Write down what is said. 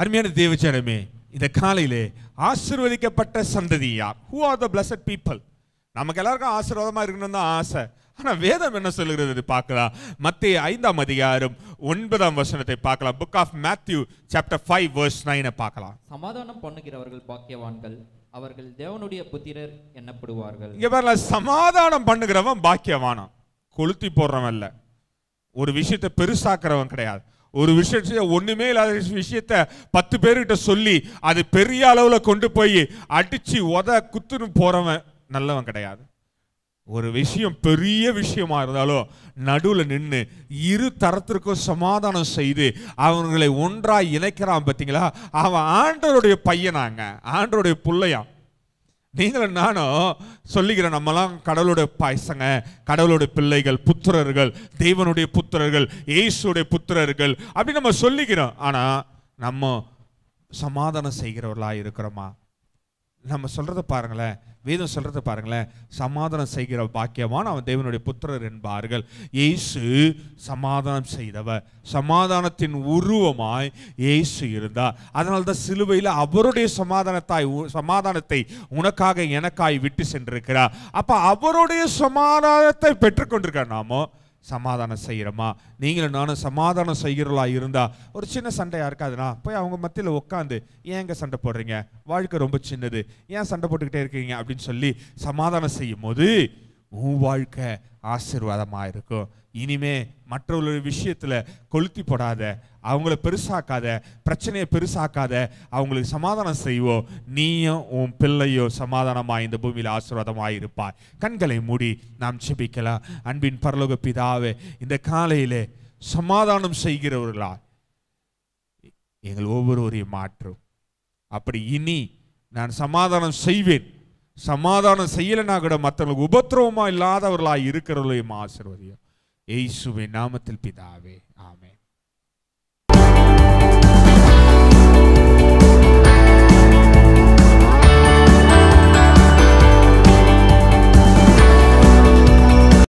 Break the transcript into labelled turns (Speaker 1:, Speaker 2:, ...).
Speaker 1: அருமையான ஜனமே இந்த காலையிலே ஆசிர்வதிக்கப்பட்ட சந்ததி யார் who are the blessed people நமக்கு எல்லாருக்கும் ஆசீர்வாதமா இருக்கணும்னு தான் ஆசை ஆனால் வேதம் என்ன சொல்லுகிறது பார்க்கலாம் மத்திய ஐந்தாம் அதிகாரம் ஒன்பதாம் வசனத்தை பார்க்கலாம் book of Matthew chapter five verse நைனை பார்க்கலாம்
Speaker 2: சமாதானம் பண்ணுகிறவர்கள் பாக்கியவான்கள் அவர்கள் தேவனுடைய புத்திரர் என்னப்படுவார்கள் இங்கே பாருங்க
Speaker 1: சமாதானம் பண்ணுகிறவன் பாக்கியவானம் கொளுத்தி போடுறவன் இல்லை ஒரு விஷயத்தை பெருசாக்குறவன் கிடையாது ஒரு விஷயத்த ஒன்றுமே இல்லாத விஷயத்த பத்து பேர்கிட்ட சொல்லி அது பெரிய அளவில் கொண்டு போய் அடித்து உத குத்துன்னு போகிறவன் நல்லவன் கிடையாது ஒரு விஷயம் பெரிய விஷயமா இருந்தாலும் நடுவில் நின்று இரு தரத்திற்கும் சமாதானம் செய்து அவங்களை ஒன்றாக இணைக்கிறான் பார்த்தீங்களா அவன் ஆண்டருடைய பையனாங்க ஆண்டருடைய பிள்ளையான் நீங்களும் நானும் சொல்லிக்கிறேன் நம்மலாம் கடவுளுடைய பாய்சங்க கடவுளுடைய பிள்ளைகள் புத்திரர்கள் தெய்வனுடைய புத்திரர்கள் இயேசுடைய புத்திரர்கள் அப்படி நம்ம சொல்லிக்கிறோம் ஆனால் நம்ம சமாதானம் செய்கிறவர்களாக இருக்கிறோமா நம்ம சொல்கிறத பாருங்களேன் வேதம் சொல்கிறத பாருங்களேன் சமாதானம் செய்கிற பாக்கியமான அவன் தேவனுடைய புத்திரர் என்பார்கள் இயேசு சமாதானம் செய்தவர் சமாதானத்தின் உருவமாய் இயேசு இருந்தார் அதனால தான் சிலுவையில் அவருடைய சமாதானத்தாய் சமாதானத்தை உனக்காக எனக்காய் விட்டு சென்றிருக்கிறார் அப்போ அவருடைய சமாதானத்தை பெற்றுக்கொண்டிருக்கார் நாமோ சமாதானம் செய்கிறோமா நீங்களும் நானும் சமாதானம் செய்கிறலா இருந்தால் ஒரு சின்ன சண்டையாக இருக்காதுண்ணா போய் அவங்க மத்தியில் உட்காந்து ஏங்க சண்டை போடுறீங்க வாழ்க்கை ரொம்ப சின்னது ஏன் சண்டை போட்டுக்கிட்டே இருக்கீங்க அப்படின்னு சொல்லி சமாதானம் செய்யும் போது உன் வாழ்க்கை ஆசிர்வாதமாக இருக்கும் இனிமே மற்றவர்கள் விஷயத்தில் கொளுத்தி போடாத அவங்கள பெருசாக்காத பிரச்சனையை பெருசாக்காத அவங்களுக்கு சமாதானம் செய்வோ நீயும் உன் பிள்ளையோ சமாதானமாக இந்த பூமியில் ஆசீர்வாதமாக இருப்பாய் கண்களை மூடி நாம் செபிக்கலாம் அன்பின் பரலோக பிதாவே இந்த காலையிலே சமாதானம் செய்கிறவர்களா எங்கள் ஒவ்வொருவரையும் மாற்றும் அப்படி இனி நான் சமாதானம் செய்வேன் சமாதானம் செய்யலைனா கூட மற்றவங்களுக்கு உபத்திரவமாக இல்லாதவர்களாக இருக்கிறவர்களையும் ஆசிர்வதியும் ஏசுவின் நாமத்தில் பிதாவே ஆமே